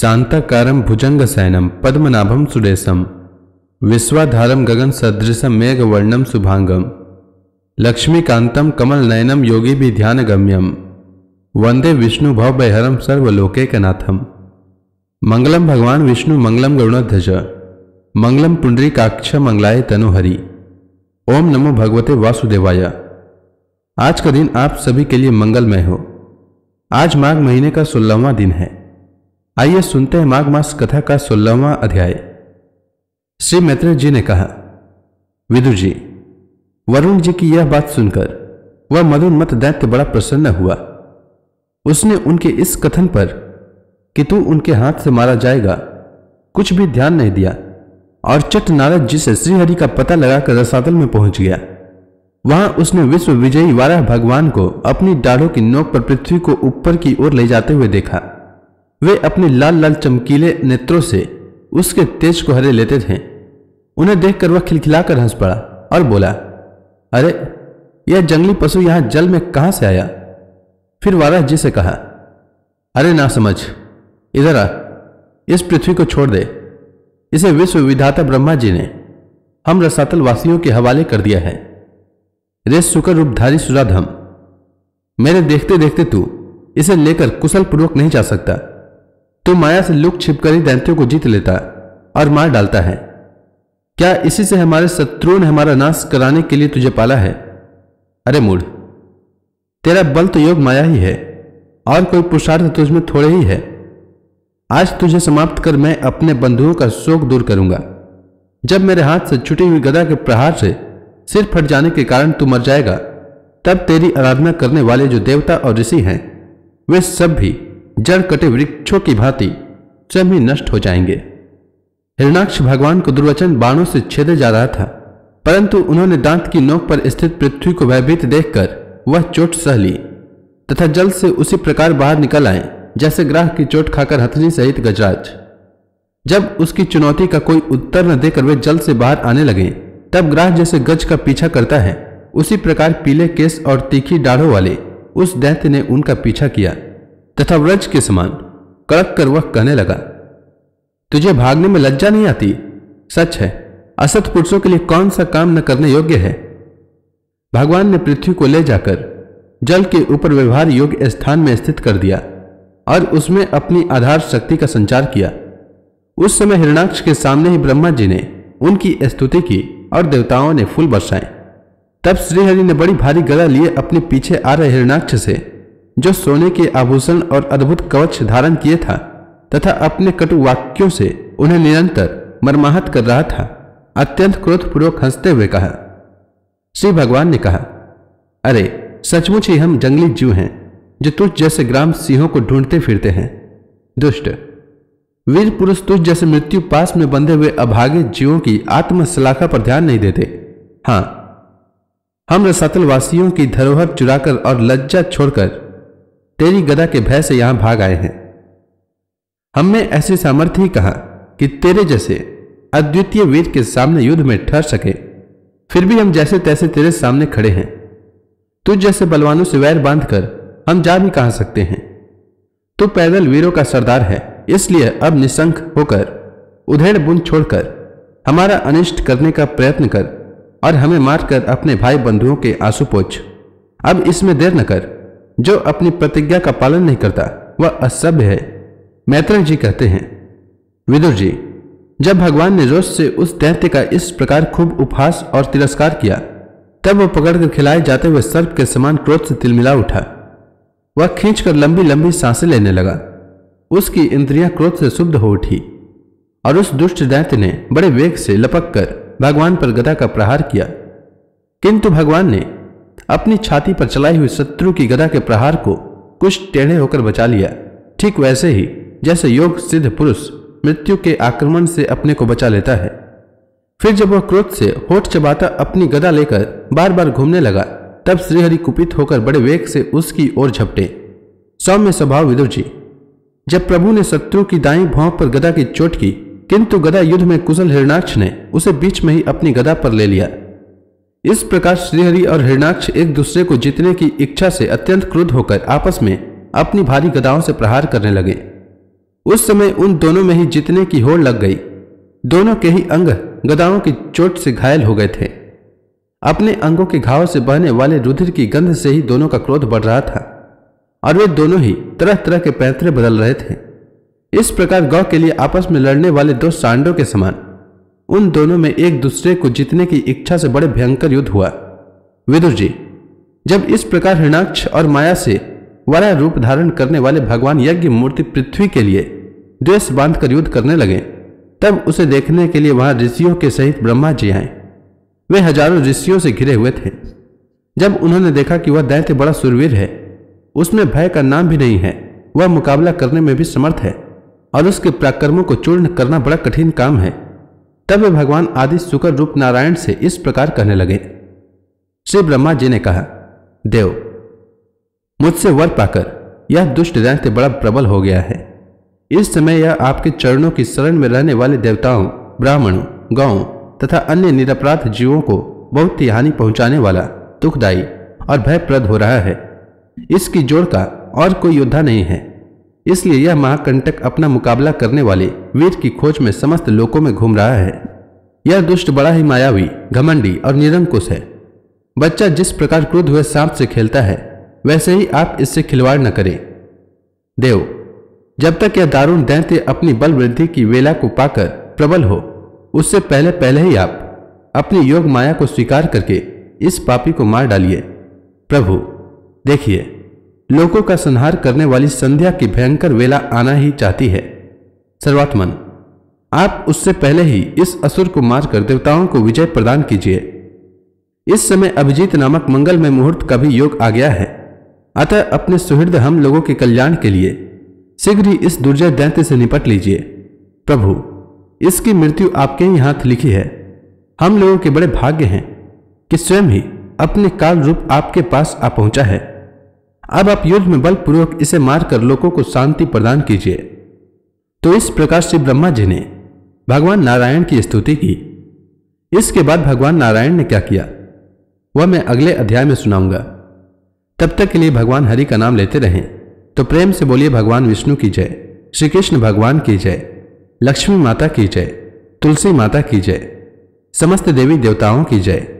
शांताकारं पद्मनाभम पद्मनाभं विश्वाधारम विश्वाधारं गगनसदृशं मेघवर्णं शुभांगम लक्ष्मीकांतम कमलनयनं योगिभिध्यानगम्यं योगी भी सर्वलोकैकनाथं गम्यम भगवान् विष्णु मङ्गलं गरुणध्वज मंगलम काक्ष मंगलाय तनुहरि ओम नमो भगवते वासुदेवाय आज का दिन आप सभी के लिए मंगलमय हो आज माघ महीने का सोलहवा दिन है आइए सुनते हैं माघ मास कथा का सोलहवां अध्याय श्री मैत्र जी ने कहा विदु जी वरुण जी की यह बात सुनकर वह मत दैत्य बड़ा प्रसन्न हुआ उसने उनके इस कथन पर कि तू उनके हाथ से मारा जाएगा कुछ भी ध्यान नहीं दिया और चट नारद जी से श्रीहरि का पता लगाकर रसातल में पहुंच गया वहां उसने विश्व विजयी वारा भगवान को अपनी डाढ़ों की नोक पर पृथ्वी को ऊपर की ओर ले जाते हुए देखा वे अपने लाल लाल चमकीले नेत्रों से उसके तेज को हरे लेते थे उन्हें देखकर वह खिलखिलाकर हंस पड़ा और बोला अरे यह जंगली पशु यहां जल में कहां से आया फिर वाराह जी से कहा अरे ना समझ इधर आ इस पृथ्वी को छोड़ दे इसे विश्व विधाता ब्रह्मा जी ने हम रसातल वासियों के हवाले कर दिया है रे सुकर रूपधारी सुराधम मेरे देखते देखते तू इसे लेकर कुशल पूर्वक नहीं जा सकता तो माया से लुक छिपकर ही दैंतियों को जीत लेता और मार डालता है क्या इसी से हमारे शत्रुओं ने हमारा नाश कराने के लिए तुझे पाला है अरे मूड तेरा बल तो योग माया ही है और कोई पुरुषार्थ तुझमें थोड़े ही है आज तुझे समाप्त कर मैं अपने बंधुओं का शोक दूर करूंगा जब मेरे हाथ से छुटी हुई गदा के प्रहार से सिर फट जाने के कारण तू मर जाएगा तब तेरी आराधना करने वाले जो देवता और ऋषि हैं वे सब भी जड़ कटे वृक्षों की भांति स्वयं ही नष्ट हो जाएंगे हिरणाक्ष भगवान को दुर्वचन बाणों से छेदे जा रहा था परंतु उन्होंने दांत की नोक पर स्थित पृथ्वी को भयभीत देखकर वह चोट सह ली तथा जल से उसी प्रकार बाहर निकल आए जैसे ग्राह की चोट खाकर हथनी सहित गजराज जब उसकी चुनौती का कोई उत्तर न देकर वे जल से बाहर आने लगे तब ग्राह जैसे गज का पीछा करता है उसी प्रकार पीले केस और तीखी डाढ़ों वाले उस दैत्य ने उनका पीछा किया तथा व्रज के समान कड़क कर वह कहने लगा तुझे भागने में लज्जा नहीं आती सच है असत पुरुषों के लिए कौन सा काम न करने योग्य है भगवान ने पृथ्वी को ले जाकर जल के ऊपर व्यवहार योग्य स्थान में स्थित कर दिया और उसमें अपनी आधार शक्ति का संचार किया उस समय हिरणाक्ष के सामने ही ब्रह्मा जी ने उनकी स्तुति की और देवताओं ने फूल बरसाए तब श्रीहरि ने बड़ी भारी गला लिए अपने पीछे आ रहे हिरणाक्ष से जो सोने के आभूषण और अद्भुत कवच धारण किए था तथा अपने कटु वाक्यों से उन्हें निरंतर मरमाहत कर रहा था अत्यंत क्रोधपूर्वक हंसते हुए कहा श्री भगवान ने कहा अरे सचमुच ही हम जंगली जीव हैं जो तुझ जैसे ग्राम सिंहों को ढूंढते फिरते हैं दुष्ट वीर पुरुष तुझ जैसे मृत्यु पास में बंधे हुए अभागे जीवों की आत्मसलाखा पर ध्यान नहीं देते हाँ हम रसातल वासियों की धरोहर चुराकर और लज्जा छोड़कर तेरी गदा के भय से यहां भाग आए हैं हम में ऐसे सामर्थ्य ही कहा कि तेरे जैसे अद्वितीय वीर के सामने युद्ध में ठहर सके फिर भी हम जैसे तैसे तेरे सामने खड़े हैं तू जैसे बलवानों से वैर बांध कर हम जा भी कहा सकते हैं तू तो पैदल वीरों का सरदार है इसलिए अब निशंक होकर उधेड़ बुंद छोड़कर हमारा अनिष्ट करने का प्रयत्न कर और हमें मारकर अपने भाई बंधुओं के आंसू पोछ अब इसमें देर न कर जो अपनी प्रतिज्ञा का पालन नहीं करता वह असभ्य है मैत्र जी कहते हैं विदुर जी जब भगवान ने रोष से उस दैत्य का इस प्रकार खूब उपहास और तिरस्कार किया तब वह पकड़कर खिलाए जाते हुए सर्प के समान क्रोध से तिलमिला उठा वह खींचकर लंबी लंबी सांसें लेने लगा उसकी इंद्रियां क्रोध से शुद्ध हो उठी और उस दुष्ट दैत्य ने बड़े वेग से लपक कर भगवान पर गदा का प्रहार किया किंतु भगवान ने अपनी छाती पर चलाई हुई शत्रु की गदा के प्रहार को कुछ टेढ़े होकर बचा लिया ठीक वैसे ही जैसे योग सिद्ध पुरुष मृत्यु के आक्रमण से अपने को बचा लेता है फिर जब वह क्रोध से होठ चबाता अपनी गदा लेकर बार बार घूमने लगा तब श्रीहरि कुपित होकर बड़े वेग से उसकी ओर झपटे सौम्य स्वभाव विदुर जी जब प्रभु ने शत्रु की दाई भाव पर गदा की चोट की किंतु गदा युद्ध में कुशल हिरणाक्ष ने उसे बीच में ही अपनी गदा पर ले लिया इस प्रकार श्रीहरि और हृणाक्ष एक दूसरे को जीतने की इच्छा से अत्यंत क्रुद्ध होकर आपस में अपनी भारी गदाओं से प्रहार करने लगे उस समय उन दोनों में ही जीतने की होड़ लग गई दोनों के ही अंग गदाओं की चोट से घायल हो गए थे अपने अंगों के घाव से बहने वाले रुधिर की गंध से ही दोनों का क्रोध बढ़ रहा था और वे दोनों ही तरह तरह के पैंतरे बदल रहे थे इस प्रकार गौ के लिए आपस में लड़ने वाले दो सांडों के समान उन दोनों में एक दूसरे को जीतने की इच्छा से बड़े भयंकर युद्ध हुआ विदुर जी जब इस प्रकार हृणाक्ष और माया से वरा रूप धारण करने वाले भगवान यज्ञ मूर्ति पृथ्वी के लिए द्वेष बांधकर युद्ध करने लगे तब उसे देखने के लिए वहां ऋषियों के सहित ब्रह्मा जी आए वे हजारों ऋषियों से घिरे हुए थे जब उन्होंने देखा कि वह दैत्य बड़ा सुरवीर है उसमें भय का नाम भी नहीं है वह मुकाबला करने में भी समर्थ है और उसके पराक्रमों को चूर्ण करना बड़ा कठिन काम है तब भगवान आदि शुक्र रूप नारायण से इस प्रकार कहने लगे श्री ब्रह्मा जी ने कहा देव मुझसे वर पाकर यह दुष्ट दैत्य बड़ा प्रबल हो गया है इस समय यह आपके चरणों की शरण में रहने वाले देवताओं ब्राह्मणों गांवों तथा अन्य निरपराध जीवों को बहुत ही हानि पहुंचाने वाला दुखदायी और भयप्रद हो रहा है इसकी जोड़ का और कोई योद्धा नहीं है इसलिए यह महाकंटक अपना मुकाबला करने वाले वीर की खोज में समस्त लोकों में घूम रहा है यह दुष्ट बड़ा ही मायावी घमंडी और निरंकुश है बच्चा जिस प्रकार क्रोध हुए सांप से खेलता है वैसे ही आप इससे खिलवाड़ न करें देव जब तक यह दारुण दैत्य अपनी बल वृद्धि की वेला को पाकर प्रबल हो उससे पहले पहले ही आप अपनी योग माया को स्वीकार करके इस पापी को मार डालिए प्रभु देखिए लोगों का संहार करने वाली संध्या की भयंकर वेला आना ही चाहती है सर्वात्मन आप उससे पहले ही इस असुर को मारकर देवताओं को विजय प्रदान कीजिए इस समय अभिजीत नामक मंगल में मुहूर्त का भी योग आ गया है अतः अपने सुहृद हम लोगों के कल्याण के लिए शीघ्र ही इस दुर्जय दैंत्य से निपट लीजिए प्रभु इसकी मृत्यु आपके ही हाथ लिखी है हम लोगों के बड़े भाग्य हैं कि स्वयं ही अपने काल रूप आपके पास आ पहुंचा है अब आप युद्ध में बलपूर्वक इसे मारकर लोगों को शांति प्रदान कीजिए तो इस प्रकार से ब्रह्मा जी ने भगवान नारायण की स्तुति की इसके बाद भगवान नारायण ने क्या किया वह मैं अगले अध्याय में सुनाऊंगा तब तक के लिए भगवान हरि का नाम लेते रहें तो प्रेम से बोलिए भगवान विष्णु की जय श्री कृष्ण भगवान की जय लक्ष्मी माता की जय तुलसी माता की जय समस्त देवी देवताओं की जय